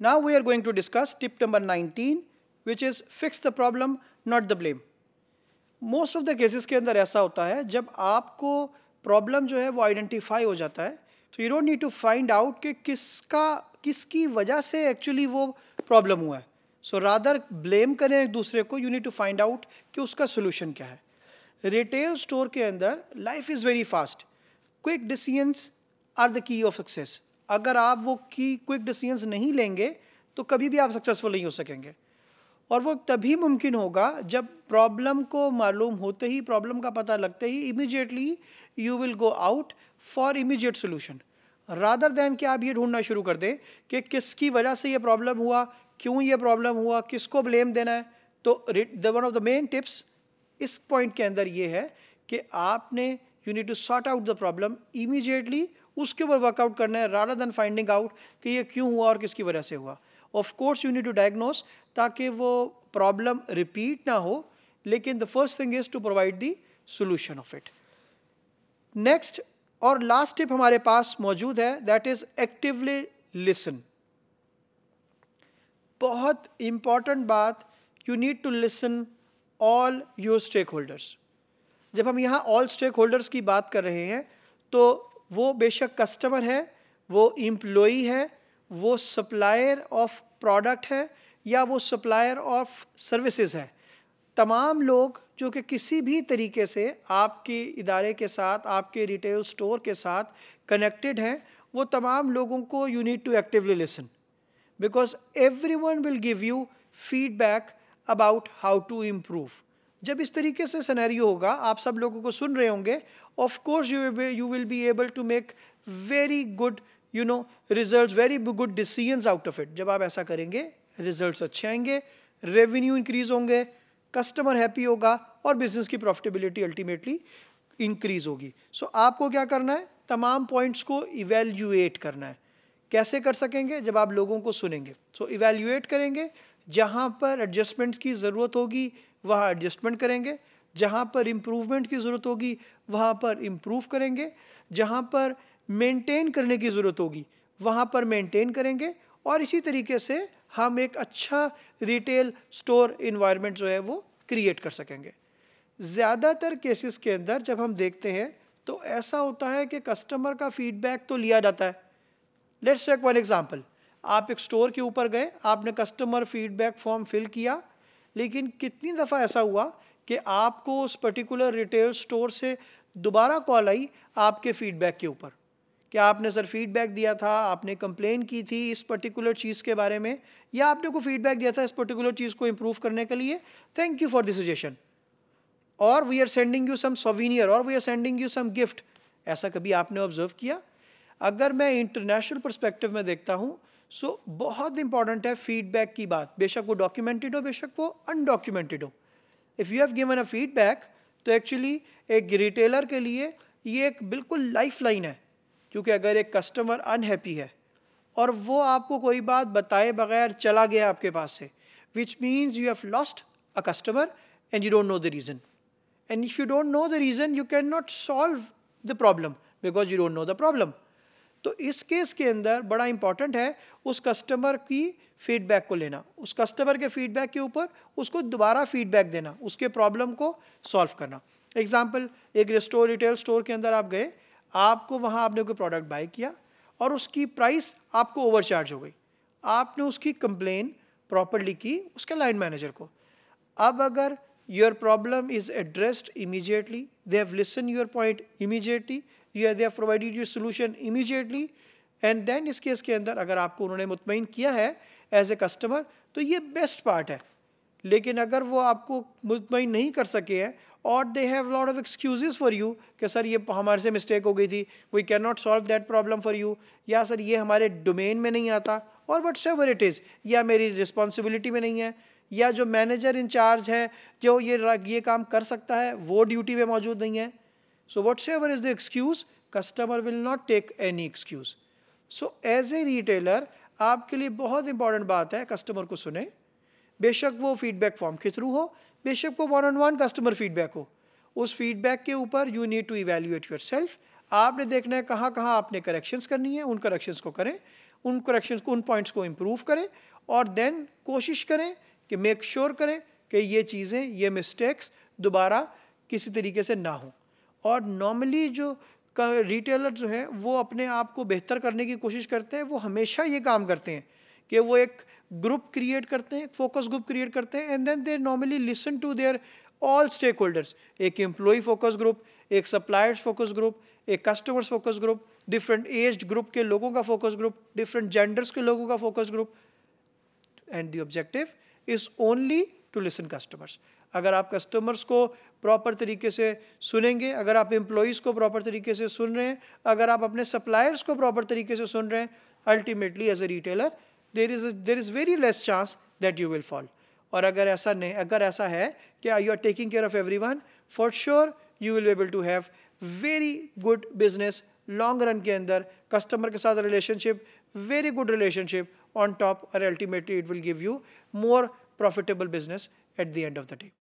Now we are going to discuss tip number 19 which is fix the problem not the blame. Most of the cases के अंदर ऐसा होता है जब आपको प्रॉब्लम जो है वो आइडेंटिफाई हो जाता है तो you don't need to find out कि किसका किसकी वजह से एक्चुअली वो प्रॉब्लम हुआ है सो रादर ब्लेम करें एक दूसरे को you need to find out कि उसका सोल्यूशन क्या है रिटेल स्टोर के अंदर life is very fast quick decisions are the key of success अगर आप वो की क्विक डिसीजंस नहीं लेंगे तो कभी भी आप सक्सेसफुल नहीं हो सकेंगे और वो तभी मुमकिन होगा जब प्रॉब्लम को मालूम होते ही प्रॉब्लम का पता लगते ही immediately you will go out for immediate solution rather than कि आप ये ढूंढना शुरू कर दें कि किसकी वजह से ये प्रॉब्लम हुआ क्यों ये प्रॉब्लम हुआ किसको ब्लेम देना है तो one of the main tips इस पॉइंट के अंदर ये है कि आपने you need to sort out the problem immediately उसके ऊपर वर्कआउट करना है राधा देन फाइंडिंग आउट कि ये क्यों हुआ और किसकी वजह से हुआ of course you need to diagnose ताकि वो प्रॉब्लम रिपीट ना हो लेकिन the first thing is to provide the solution of it next और लास्ट टिप हमारे पास मौजूद है दैट इज़ एक्टिवली लिसन बहुत इंपॉर्टेंट बात you need to listen all your stakeholders जब हम यहाँ ऑल स्टेक होल्डर्स की बात कर रहे हैं तो वो बेशक कस्टमर है वो एम्प्लॉई है वो सप्लायर ऑफ प्रोडक्ट है या वो सप्लायर ऑफ सर्विसेज है तमाम लोग जो कि किसी भी तरीके से आपके इदारे के साथ आपके रिटेल स्टोर के साथ कनेक्टेड हैं वो तमाम लोगों को you need to actively listen because everyone will give you feedback about how to improve जब इस तरीके से सिनेरियो होगा आप सब लोगों को सुन रहे होंगे of course you you will be able to make very good you know results very good decisions out of it जब आप ऐसा करेंगे रिजल्ट्स अच्छे आएंगे रेवेन्यू इंक्रीज होंगे कस्टमर हैप्पी होगा और बिजनेस की प्रॉफिटेबिलिटी अल्टीमेटली इंक्रीज होगी सो so, आपको क्या करना है तमाम पॉइंट्स को इवेल्यूएट करना है कैसे कर सकेंगे जब आप लोगों को सुनेंगे सो so, इवेल्यूएट करेंगे जहाँ पर एडजस्टमेंट्स की ज़रूरत होगी वहाँ एडजस्टमेंट करेंगे जहाँ पर इम्प्रूवमेंट की ज़रूरत होगी वहाँ पर इम्प्रूव करेंगे जहाँ पर मेंटेन करने की ज़रूरत होगी वहाँ पर मेंटेन करेंगे और इसी तरीके से हम एक अच्छा रिटेल स्टोर इन्वायरमेंट जो है वो क्रिएट कर सकेंगे ज़्यादातर केसेस के अंदर जब हम देखते हैं तो ऐसा होता है कि कस्टमर का फीडबैक तो लिया जाता है लेट्स टेक वन एग्ज़ाम्पल आप एक स्टोर के ऊपर गए आपने कस्टमर फीडबैक फॉर्म फिल किया लेकिन कितनी दफ़ा ऐसा हुआ कि आपको उस पर्टिकुलर रिटेल स्टोर से दोबारा कॉल आई आपके फीडबैक के ऊपर कि आपने सर फीडबैक दिया था आपने कंप्लेन की थी इस पर्टिकुलर चीज़ के बारे में या आपने को फीडबैक दिया था इस पर्टिकुलर चीज़ को इम्प्रूव करने के लिए thank you for this suggestion और we are sending you some souvenir और we are sending you some gift ऐसा कभी आपने ऑब्जर्व किया अगर मैं इंटरनेशनल परस्पेक्टिव में देखता हूँ सो so, बहुत इंपॉर्टेंट है फीडबैक की बात बेशक वो डॉक्यूमेंटेड हो बेशक वो अनडॉक्यूमेंटेड हो if you have given a feedback तो एक्चुअली एक रिटेलर के लिए ये एक बिल्कुल लाइफ लाइन है क्योंकि अगर एक कस्टमर अनहैप्पी है और वो आपको कोई बात बताए बगैर चला गया आपके पास से which means you have lost a customer and you don't know the reason and if you don't know the reason you can not solve the problem because you don't know the problem तो इस case के अंदर बड़ा important है उस customer की feedback को लेना उस कस्टमर के फीडबैक के ऊपर उसको दोबारा फीडबैक देना उसके प्रॉब्लम को सॉल्व करना एग्जाम्पल एक रेस्टोर रिटेल स्टोर के अंदर आप गए आपको वहाँ आपने कोई प्रोडक्ट बाई किया और उसकी प्राइस आपको ओवरचार्ज हो गई आपने उसकी कंप्लेन प्रॉपरली की उसके लाइन मैनेजर को अब अगर your problem is addressed immediately they have listen your point immediately या they have provided you solution immediately and then इस केस के अंदर अगर आपको उन्होंने मुतमिन किया है एज ए कस्टमर तो ये बेस्ट पार्ट है लेकिन अगर वो आपको मुतमिन नहीं कर सके हैं और they have lot of excuse for you कि सर ये हमारे से मिस्टेक हो गई थी we can not solve that problem for you या सर ये हमारे डोमेन में नहीं आता और वट एवर इट इज़ या मेरी रिस्पॉन्सिबिलिटी में नहीं है या जो मैनेजर इंचार्ज है जो ये ये काम कर सकता है वो ड्यूटी पे मौजूद नहीं है So whatsoever is the excuse, customer will not take any excuse. So as a retailer, आपके लिए बहुत इंपॉर्टेंट बात है कस्टमर को सुने बेशक वो फीडबैक फॉर्म के थ्रू हो बेशक वो one on one customer feedback हो उस फीडबैक के ऊपर you need to evaluate yourself आपने देखना है कहाँ कहाँ आपने करेक्शंस करनी है उन करेक्शंस को करें उन करेक्शंस को उन पॉइंट्स को इम्प्रूव करें और देन कोशिश करें कि मेक श्योर sure करें कि ये चीज़ें ये मिस्टेक्स दोबारा किसी तरीके से ना हों और नॉर्मली जो रिटेलर जो है वो अपने आप को बेहतर करने की कोशिश करते हैं वो हमेशा ये काम करते हैं कि वो एक ग्रुप क्रिएट करते हैं फोकस ग्रुप क्रिएट करते हैं and then they normally listen to their all stakeholders एक एम्प्लॉय फोकस ग्रुप एक सप्लायर्स फोकस ग्रुप एक customers focus group different age group के लोगों का फोकस ग्रुप डिफरेंट जेंडर्स के लोगों का focus group and the objective is only to listen customers अगर आप कस्टमर्स को प्रॉपर तरीके से सुनेंगे अगर आप एम्प्लॉयज़ को प्रॉपर तरीके से सुन रहे हैं अगर आप अपने सप्लायर्स को प्रॉपर तरीके से सुन रहे हैं ultimately as a retailer there is there is very less chance that you will fall और अगर ऐसा नहीं अगर ऐसा है कि you are taking care of every one for sure you will able to have very good business long run के अंदर कस्टमर के साथ relationship very good relationship on top और ultimately it will give you more profitable business at the end of the day